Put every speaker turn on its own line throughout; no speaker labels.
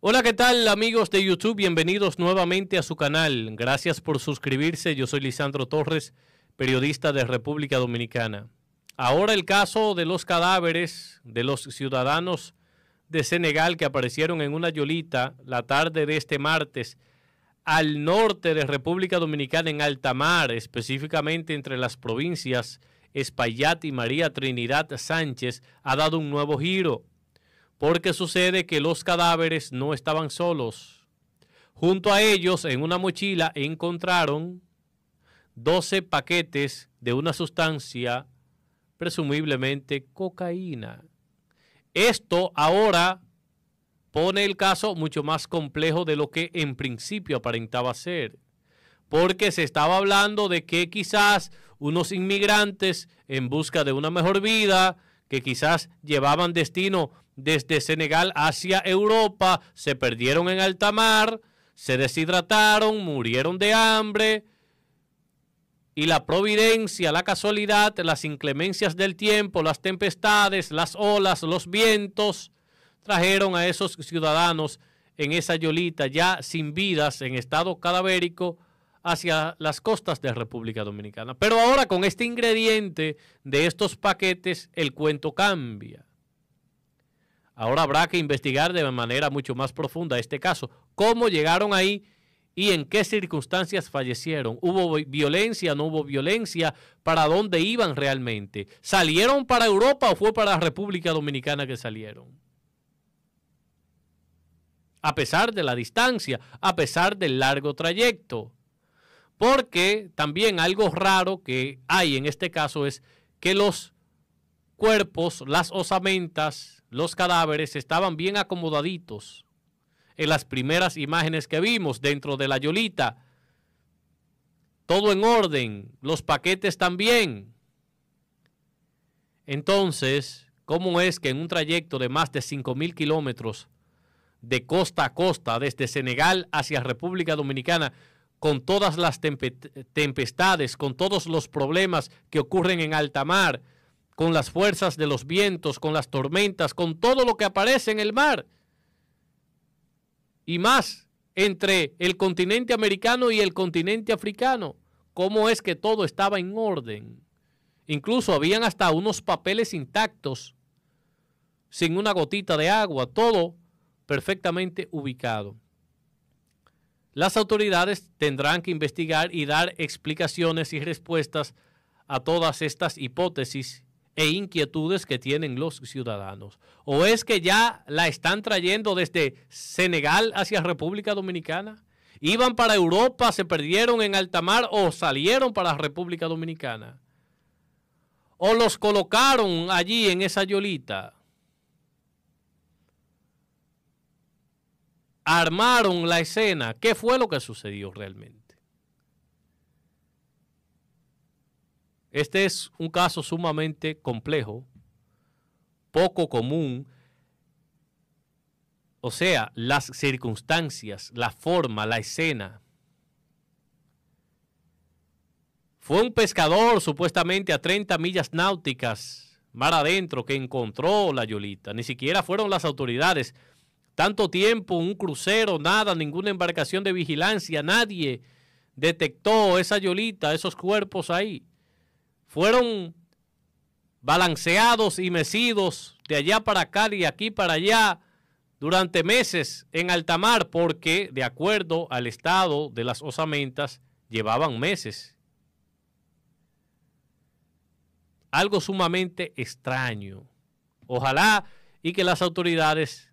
Hola, ¿qué tal amigos de YouTube? Bienvenidos nuevamente a su canal. Gracias por suscribirse. Yo soy Lisandro Torres, periodista de República Dominicana. Ahora el caso de los cadáveres de los ciudadanos de Senegal que aparecieron en una yolita la tarde de este martes al norte de República Dominicana en alta mar, específicamente entre las provincias Espaillat y María Trinidad Sánchez, ha dado un nuevo giro porque sucede que los cadáveres no estaban solos. Junto a ellos, en una mochila, encontraron 12 paquetes de una sustancia, presumiblemente cocaína. Esto ahora pone el caso mucho más complejo de lo que en principio aparentaba ser, porque se estaba hablando de que quizás unos inmigrantes en busca de una mejor vida, que quizás llevaban destino desde Senegal hacia Europa, se perdieron en alta mar, se deshidrataron, murieron de hambre. Y la providencia, la casualidad, las inclemencias del tiempo, las tempestades, las olas, los vientos, trajeron a esos ciudadanos en esa yolita ya sin vidas, en estado cadavérico, hacia las costas de República Dominicana. Pero ahora con este ingrediente de estos paquetes, el cuento cambia. Ahora habrá que investigar de manera mucho más profunda este caso. ¿Cómo llegaron ahí y en qué circunstancias fallecieron? ¿Hubo violencia? ¿No hubo violencia? ¿Para dónde iban realmente? ¿Salieron para Europa o fue para la República Dominicana que salieron? A pesar de la distancia, a pesar del largo trayecto. Porque también algo raro que hay en este caso es que los cuerpos, las osamentas, los cadáveres estaban bien acomodaditos en las primeras imágenes que vimos dentro de la yolita. Todo en orden, los paquetes también. Entonces, ¿cómo es que en un trayecto de más de 5.000 kilómetros de costa a costa, desde Senegal hacia República Dominicana, con todas las tempestades, con todos los problemas que ocurren en alta mar, con las fuerzas de los vientos, con las tormentas, con todo lo que aparece en el mar. Y más entre el continente americano y el continente africano. ¿Cómo es que todo estaba en orden? Incluso habían hasta unos papeles intactos, sin una gotita de agua, todo perfectamente ubicado. Las autoridades tendrán que investigar y dar explicaciones y respuestas a todas estas hipótesis e inquietudes que tienen los ciudadanos. ¿O es que ya la están trayendo desde Senegal hacia República Dominicana? ¿Iban para Europa, se perdieron en alta mar o salieron para República Dominicana? ¿O los colocaron allí en esa yolita? ¿Armaron la escena? ¿Qué fue lo que sucedió realmente? Este es un caso sumamente complejo, poco común. O sea, las circunstancias, la forma, la escena. Fue un pescador supuestamente a 30 millas náuticas mar adentro que encontró la Yolita. Ni siquiera fueron las autoridades. Tanto tiempo, un crucero, nada, ninguna embarcación de vigilancia, nadie detectó esa Yolita, esos cuerpos ahí fueron balanceados y mecidos de allá para acá y aquí para allá durante meses en alta mar porque, de acuerdo al estado de las osamentas, llevaban meses. Algo sumamente extraño. Ojalá y que las autoridades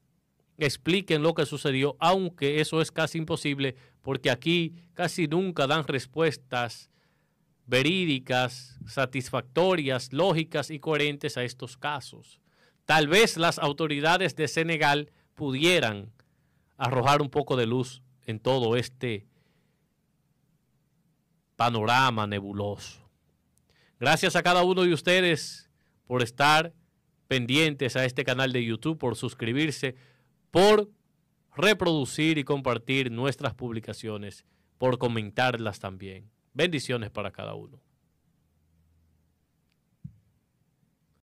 expliquen lo que sucedió, aunque eso es casi imposible porque aquí casi nunca dan respuestas verídicas, satisfactorias, lógicas y coherentes a estos casos. Tal vez las autoridades de Senegal pudieran arrojar un poco de luz en todo este panorama nebuloso. Gracias a cada uno de ustedes por estar pendientes a este canal de YouTube, por suscribirse, por reproducir y compartir nuestras publicaciones, por comentarlas también. Bendiciones para cada uno.